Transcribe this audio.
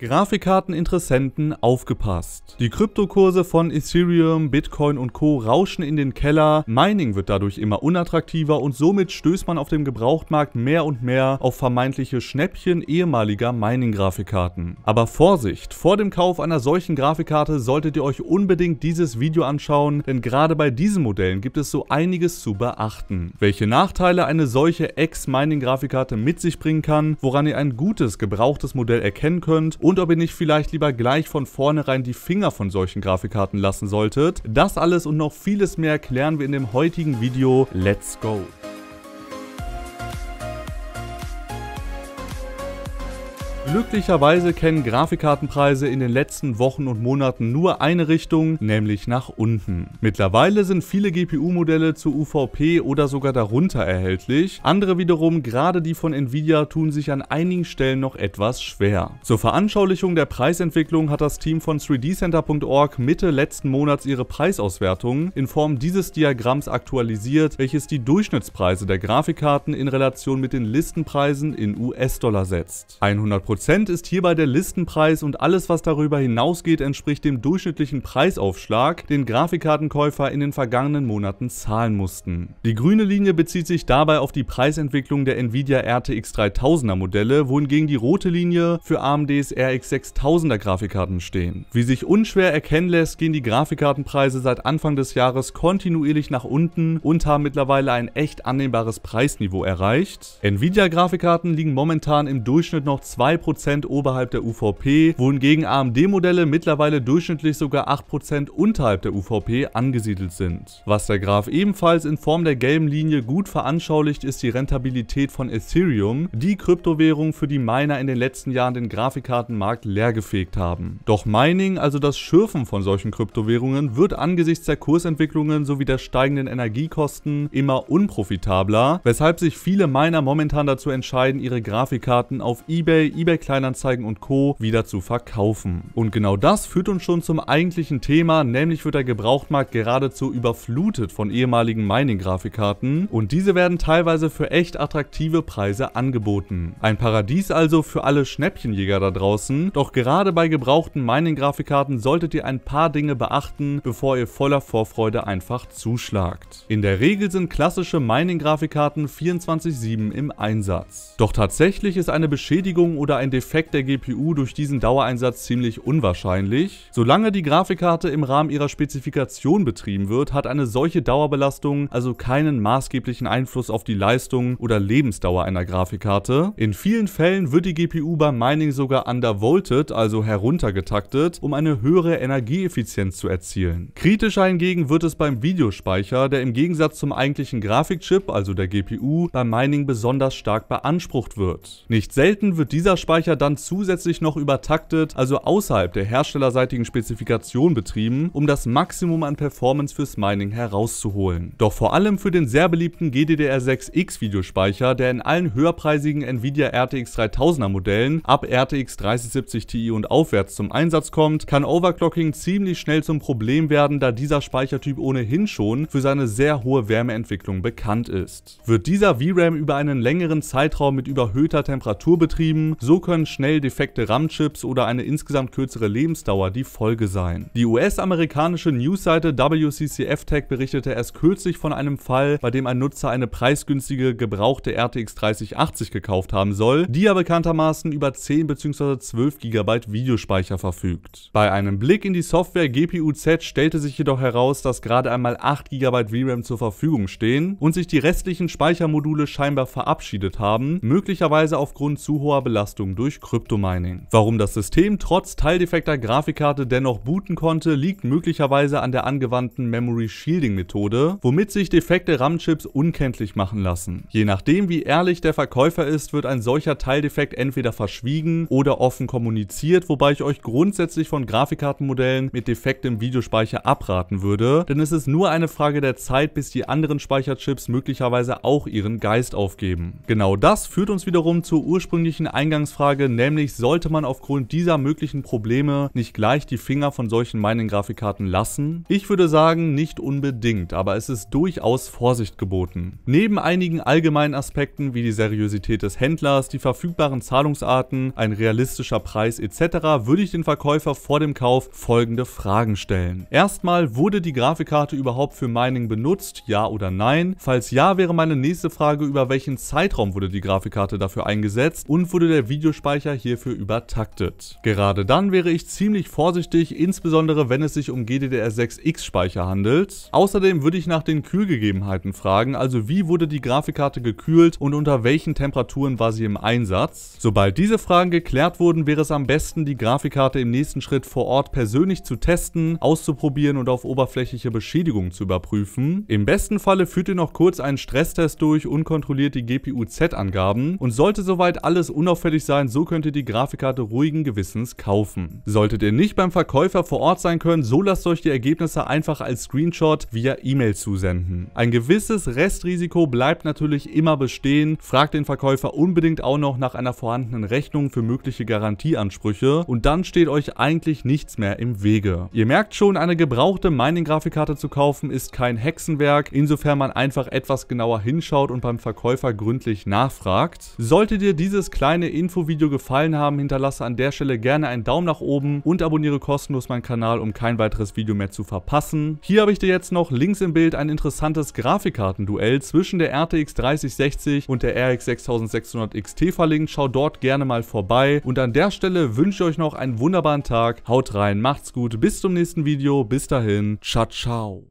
Grafikkarteninteressenten aufgepasst. Die Kryptokurse von Ethereum, Bitcoin und Co. rauschen in den Keller, Mining wird dadurch immer unattraktiver und somit stößt man auf dem Gebrauchtmarkt mehr und mehr auf vermeintliche Schnäppchen ehemaliger Mining-Grafikkarten. Aber Vorsicht, vor dem Kauf einer solchen Grafikkarte solltet ihr euch unbedingt dieses Video anschauen, denn gerade bei diesen Modellen gibt es so einiges zu beachten. Welche Nachteile eine solche Ex-Mining-Grafikkarte mit sich bringen kann, woran ihr ein gutes, gebrauchtes Modell erkennen könnt und und ob ihr nicht vielleicht lieber gleich von vornherein die Finger von solchen Grafikkarten lassen solltet. Das alles und noch vieles mehr klären wir in dem heutigen Video. Let's go! Glücklicherweise kennen Grafikkartenpreise in den letzten Wochen und Monaten nur eine Richtung, nämlich nach unten. Mittlerweile sind viele GPU-Modelle zu UVP oder sogar darunter erhältlich, andere wiederum, gerade die von Nvidia, tun sich an einigen Stellen noch etwas schwer. Zur Veranschaulichung der Preisentwicklung hat das Team von 3dcenter.org Mitte letzten Monats ihre Preisauswertungen in Form dieses Diagramms aktualisiert, welches die Durchschnittspreise der Grafikkarten in Relation mit den Listenpreisen in US-Dollar setzt. 100% Prozent ist hierbei der Listenpreis und alles was darüber hinausgeht entspricht dem durchschnittlichen Preisaufschlag, den Grafikkartenkäufer in den vergangenen Monaten zahlen mussten. Die grüne Linie bezieht sich dabei auf die Preisentwicklung der Nvidia RTX 3000er Modelle, wohingegen die rote Linie für AMDs RX 6000er Grafikkarten stehen. Wie sich unschwer erkennen lässt, gehen die Grafikkartenpreise seit Anfang des Jahres kontinuierlich nach unten und haben mittlerweile ein echt annehmbares Preisniveau erreicht. Nvidia Grafikkarten liegen momentan im Durchschnitt noch 2% 5% oberhalb der UVP, wohingegen AMD-Modelle mittlerweile durchschnittlich sogar 8% unterhalb der UVP angesiedelt sind. Was der Graph ebenfalls in Form der gelben Linie gut veranschaulicht, ist die Rentabilität von Ethereum, die Kryptowährung für die Miner in den letzten Jahren den Grafikkartenmarkt leergefegt haben. Doch Mining, also das Schürfen von solchen Kryptowährungen, wird angesichts der Kursentwicklungen sowie der steigenden Energiekosten immer unprofitabler, weshalb sich viele Miner momentan dazu entscheiden, ihre Grafikkarten auf eBay, eBay Kleinanzeigen und Co. wieder zu verkaufen. Und genau das führt uns schon zum eigentlichen Thema, nämlich wird der Gebrauchtmarkt geradezu überflutet von ehemaligen Mining-Grafikkarten und diese werden teilweise für echt attraktive Preise angeboten. Ein Paradies also für alle Schnäppchenjäger da draußen, doch gerade bei gebrauchten Mining-Grafikkarten solltet ihr ein paar Dinge beachten, bevor ihr voller Vorfreude einfach zuschlagt. In der Regel sind klassische Mining-Grafikkarten 24-7 im Einsatz. Doch tatsächlich ist eine Beschädigung oder ein ein Defekt der GPU durch diesen Dauereinsatz ziemlich unwahrscheinlich. Solange die Grafikkarte im Rahmen ihrer Spezifikation betrieben wird, hat eine solche Dauerbelastung also keinen maßgeblichen Einfluss auf die Leistung oder Lebensdauer einer Grafikkarte. In vielen Fällen wird die GPU beim Mining sogar undervolted, also heruntergetaktet, um eine höhere Energieeffizienz zu erzielen. Kritischer hingegen wird es beim Videospeicher, der im Gegensatz zum eigentlichen Grafikchip, also der GPU, beim Mining besonders stark beansprucht wird. Nicht selten wird dieser Speicher Speicher dann zusätzlich noch übertaktet, also außerhalb der herstellerseitigen Spezifikation betrieben, um das Maximum an Performance fürs Mining herauszuholen. Doch vor allem für den sehr beliebten GDDR6X Videospeicher, der in allen höherpreisigen Nvidia RTX 3000er Modellen ab RTX 3070 Ti und aufwärts zum Einsatz kommt, kann Overclocking ziemlich schnell zum Problem werden, da dieser Speichertyp ohnehin schon für seine sehr hohe Wärmeentwicklung bekannt ist. Wird dieser VRAM über einen längeren Zeitraum mit überhöhter Temperatur betrieben, so können können schnell defekte RAM-Chips oder eine insgesamt kürzere Lebensdauer die Folge sein. Die US-amerikanische Newsseite WCCF Tech berichtete erst kürzlich von einem Fall, bei dem ein Nutzer eine preisgünstige gebrauchte RTX 3080 gekauft haben soll, die ja bekanntermaßen über 10 bzw. 12 GB Videospeicher verfügt. Bei einem Blick in die Software GPU-Z stellte sich jedoch heraus, dass gerade einmal 8 GB VRAM zur Verfügung stehen und sich die restlichen Speichermodule scheinbar verabschiedet haben, möglicherweise aufgrund zu hoher Belastung Ethereum durch Kryptomining. Warum das System trotz teildefekter Grafikkarte dennoch booten konnte, liegt möglicherweise an der angewandten Memory Shielding Methode, womit sich defekte RAM-Chips unkenntlich machen lassen. Je nachdem wie ehrlich der Verkäufer ist, wird ein solcher Teildefekt entweder verschwiegen oder offen kommuniziert, wobei ich euch grundsätzlich von Grafikkartenmodellen mit defektem Videospeicher abraten würde, denn es ist nur eine Frage der Zeit, bis die anderen Speicherchips möglicherweise auch ihren Geist aufgeben. Genau das führt uns wiederum zur ursprünglichen Eingangsfrage Nachfrage, nämlich sollte man aufgrund dieser möglichen Probleme nicht gleich die Finger von solchen Mining-Grafikkarten lassen? Ich würde sagen, nicht unbedingt, aber es ist durchaus Vorsicht geboten. Neben einigen allgemeinen Aspekten wie die Seriosität des Händlers, die verfügbaren Zahlungsarten, ein realistischer Preis etc. würde ich den Verkäufer vor dem Kauf folgende Fragen stellen. Erstmal, wurde die Grafikkarte überhaupt für Mining benutzt, ja oder nein? Falls ja, wäre meine nächste Frage, über welchen Zeitraum wurde die Grafikkarte dafür eingesetzt und wurde der Video Videospeicher hierfür übertaktet. Gerade dann wäre ich ziemlich vorsichtig, insbesondere wenn es sich um GDDR6X Speicher handelt. Außerdem würde ich nach den Kühlgegebenheiten fragen, also wie wurde die Grafikkarte gekühlt und unter welchen Temperaturen war sie im Einsatz. Sobald diese Fragen geklärt wurden, wäre es am besten, die Grafikkarte im nächsten Schritt vor Ort persönlich zu testen, auszuprobieren und auf oberflächliche Beschädigungen zu überprüfen. Im besten Falle führt ihr noch kurz einen Stresstest durch und kontrolliert die GPU-Z-Angaben und sollte soweit alles unauffällig sein, online, so könnt ihr die Grafikkarte ruhigen Gewissens kaufen. Solltet ihr nicht beim Verkäufer vor Ort sein können, so lasst euch die Ergebnisse einfach als Screenshot via E-Mail zusenden. Ein gewisses Restrisiko bleibt natürlich immer bestehen, fragt den Verkäufer unbedingt auch noch nach einer vorhandenen Rechnung für mögliche Garantieansprüche und dann steht euch eigentlich nichts mehr im Wege. Ihr merkt schon, eine gebrauchte Mining-Grafikkarte zu kaufen ist kein Hexenwerk, insofern man einfach etwas genauer hinschaut und beim Verkäufer gründlich nachfragt. Solltet ihr dieses kleine Info Video gefallen haben, hinterlasse an der Stelle gerne einen Daumen nach oben und abonniere kostenlos meinen Kanal, um kein weiteres Video mehr zu verpassen. Hier habe ich dir jetzt noch links im Bild ein interessantes Grafikkartenduell zwischen der RTX 3060 und der RX 6600 XT verlinkt. Schau dort gerne mal vorbei und an der Stelle wünsche ich euch noch einen wunderbaren Tag. Haut rein, macht's gut, bis zum nächsten Video, bis dahin, ciao ciao.